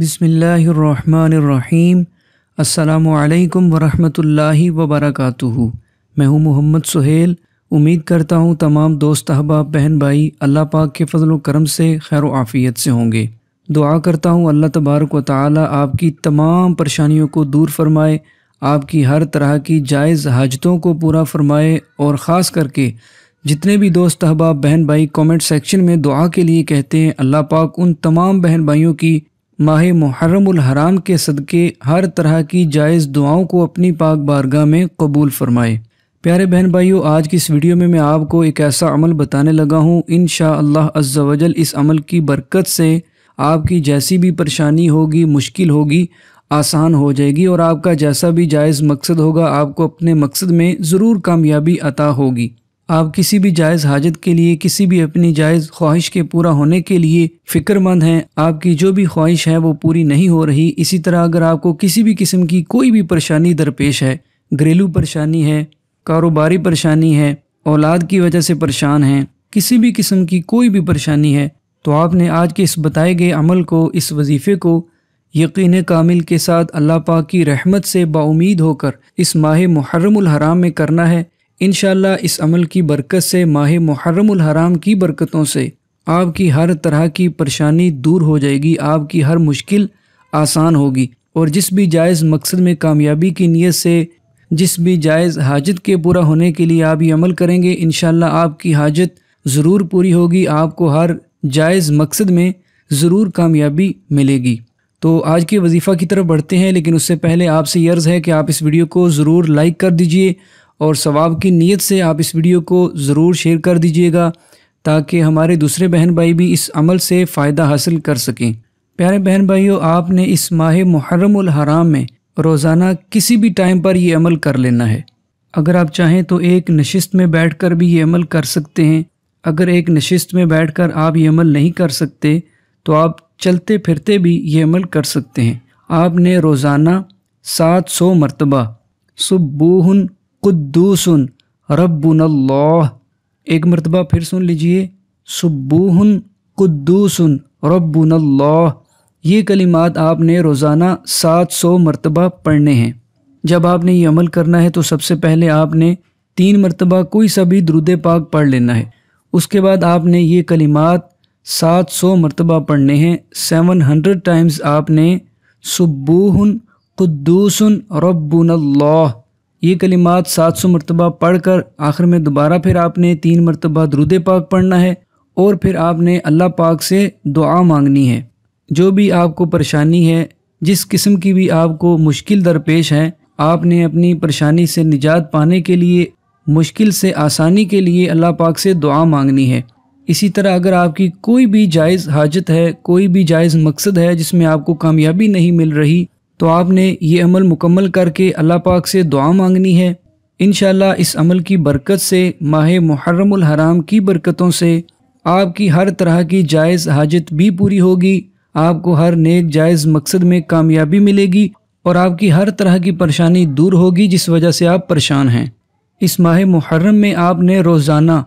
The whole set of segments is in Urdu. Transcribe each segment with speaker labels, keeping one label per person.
Speaker 1: بسم اللہ الرحمن الرحیم السلام علیکم ورحمۃ اللہ وبرکاتہ میں ہوں محمد سہیل امید کرتا ہوں تمام دوست احباب بہن بھائی اللہ پاک کے فضل و کرم سے خیر و عافیت سے ہوں گے دعا کرتا ہوں اللہ تبارک و تعالی آپ کی تمام پریشانیوں کو دور فرمائے آپ کی ہر طرح کی جائز حاجتوں کو پورا فرمائے اور خاص کر کے جتنے بھی دوست احباب بہن بھائی کامنٹ سیکشن میں دعا کے لیے کہتے ہیں اللہ پاک ان تمام بہن بھائیوں کی ماہ محرم الحرام کے صدقے ہر طرح کی جائز دعاؤں کو اپنی پاک بارگاہ میں قبول فرمائے پیارے بہن بھائیوں آج کی اس ویڈیو میں میں آپ کو ایک ایسا عمل بتانے لگا ہوں انشاءاللہ شاء اللہ الز اس عمل کی برکت سے آپ کی جیسی بھی پریشانی ہوگی مشکل ہوگی آسان ہو جائے گی اور آپ کا جیسا بھی جائز مقصد ہوگا آپ کو اپنے مقصد میں ضرور کامیابی عطا ہوگی آپ کسی بھی جائز حاجت کے لیے کسی بھی اپنی جائز خواہش کے پورا ہونے کے لیے فکر مند ہیں آپ کی جو بھی خواہش ہے وہ پوری نہیں ہو رہی اسی طرح اگر آپ کو کسی بھی قسم کی کوئی بھی پریشانی درپیش ہے گھریلو پریشانی ہے کاروباری پریشانی ہے اولاد کی وجہ سے پریشان ہیں کسی بھی قسم کی کوئی بھی پریشانی ہے تو آپ نے آج کے اس بتائے گئے عمل کو اس وظیفے کو یقین کامل کے ساتھ اللہ پاک کی رحمت سے با امید ہو کر اس ماہ محرم الحرام میں کرنا ہے انشاءاللہ اس عمل کی برکت سے ماہ محرم الحرام کی برکتوں سے آپ کی ہر طرح کی پریشانی دور ہو جائے گی آپ کی ہر مشکل آسان ہوگی اور جس بھی جائز مقصد میں کامیابی کی نیت سے جس بھی جائز حاجت کے پورا ہونے کے لیے آپ یہ عمل کریں گے انشاءاللہ آپ کی حاجت ضرور پوری ہوگی آپ کو ہر جائز مقصد میں ضرور کامیابی ملے گی تو آج کے وظیفہ کی طرف بڑھتے ہیں لیکن اس سے پہلے آپ سے یہ عرض ہے کہ آپ اس ویڈیو کو ضرور لائک کر دیجئے اور ثواب کی نیت سے آپ اس ویڈیو کو ضرور شیئر کر دیجیے گا تاکہ ہمارے دوسرے بہن بھائی بھی اس عمل سے فائدہ حاصل کر سکیں پیارے بہن بھائیوں آپ نے اس ماہ محرم الحرام میں روزانہ کسی بھی ٹائم پر یہ عمل کر لینا ہے اگر آپ چاہیں تو ایک نشست میں بیٹھ کر بھی یہ عمل کر سکتے ہیں اگر ایک نشست میں بیٹھ کر آپ یہ عمل نہیں کر سکتے تو آپ چلتے پھرتے بھی یہ عمل کر سکتے ہیں آپ نے روزانہ سات سو مرتبہ سبوہن قدوسن سن اللہ ایک مرتبہ پھر سن لیجئے سببوہن قدو سن اللہ یہ کلمات آپ نے روزانہ سات سو مرتبہ پڑھنے ہیں جب آپ نے یہ عمل کرنا ہے تو سب سے پہلے آپ نے تین مرتبہ کوئی سا بھی درود پاک پڑھ لینا ہے اس کے بعد آپ نے یہ کلمات سات سو مرتبہ پڑھنے ہیں سیون ہنڈریڈ ٹائمز آپ نے سبو ہن قدو اللہ یہ کلمات سات سو مرتبہ پڑھ کر آخر میں دوبارہ پھر آپ نے تین مرتبہ درود پاک پڑھنا ہے اور پھر آپ نے اللہ پاک سے دعا مانگنی ہے جو بھی آپ کو پریشانی ہے جس قسم کی بھی آپ کو مشکل درپیش ہے آپ نے اپنی پریشانی سے نجات پانے کے لیے مشکل سے آسانی کے لیے اللہ پاک سے دعا مانگنی ہے اسی طرح اگر آپ کی کوئی بھی جائز حاجت ہے کوئی بھی جائز مقصد ہے جس میں آپ کو کامیابی نہیں مل رہی تو آپ نے یہ عمل مکمل کر کے اللہ پاک سے دعا مانگنی ہے انشاءاللہ اس عمل کی برکت سے ماہ محرم الحرام کی برکتوں سے آپ کی ہر طرح کی جائز حاجت بھی پوری ہوگی آپ کو ہر نیک جائز مقصد میں کامیابی ملے گی اور آپ کی ہر طرح کی پریشانی دور ہوگی جس وجہ سے آپ پریشان ہیں اس ماہ محرم میں آپ نے روزانہ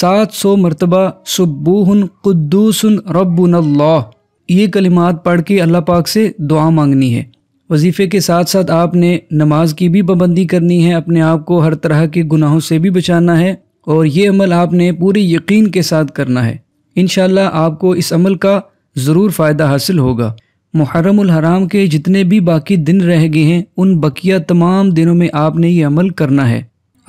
Speaker 1: سات سو مرتبہ سبوہن قدوسن ربن اللہ یہ کلمات پڑھ کے اللہ پاک سے دعا مانگنی ہے وظیفے کے ساتھ ساتھ آپ نے نماز کی بھی پابندی کرنی ہے اپنے آپ کو ہر طرح کے گناہوں سے بھی بچانا ہے اور یہ عمل آپ نے پوری یقین کے ساتھ کرنا ہے انشاءاللہ آپ کو اس عمل کا ضرور فائدہ حاصل ہوگا محرم الحرام کے جتنے بھی باقی دن رہ گئے ہیں ان بقیہ تمام دنوں میں آپ نے یہ عمل کرنا ہے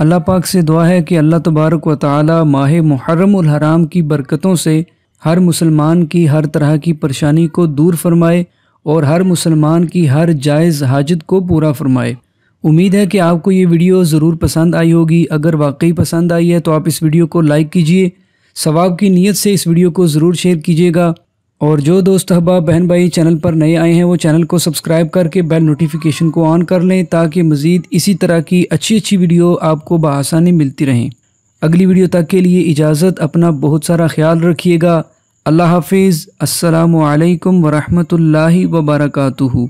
Speaker 1: اللہ پاک سے دعا ہے کہ اللہ تبارک و تعالی ماہ محرم الحرام کی برکتوں سے ہر مسلمان کی ہر طرح کی پریشانی کو دور فرمائے اور ہر مسلمان کی ہر جائز حاجت کو پورا فرمائے امید ہے کہ آپ کو یہ ویڈیو ضرور پسند آئی ہوگی اگر واقعی پسند آئی ہے تو آپ اس ویڈیو کو لائک کیجئے ثواب کی نیت سے اس ویڈیو کو ضرور شیئر کیجیے گا اور جو دوست احباب بہن بھائی چینل پر نئے آئے ہیں وہ چینل کو سبسکرائب کر کے بیل نوٹیفیکیشن کو آن کر لیں تاکہ مزید اسی طرح کی اچھی اچھی ویڈیو آپ کو بآسانی ملتی رہیں اگلی ویڈیو تک کے لیے اجازت اپنا بہت سارا خیال رکھیے گا اللہ حافظ السلام علیکم ورحمۃ اللہ وبرکاتہ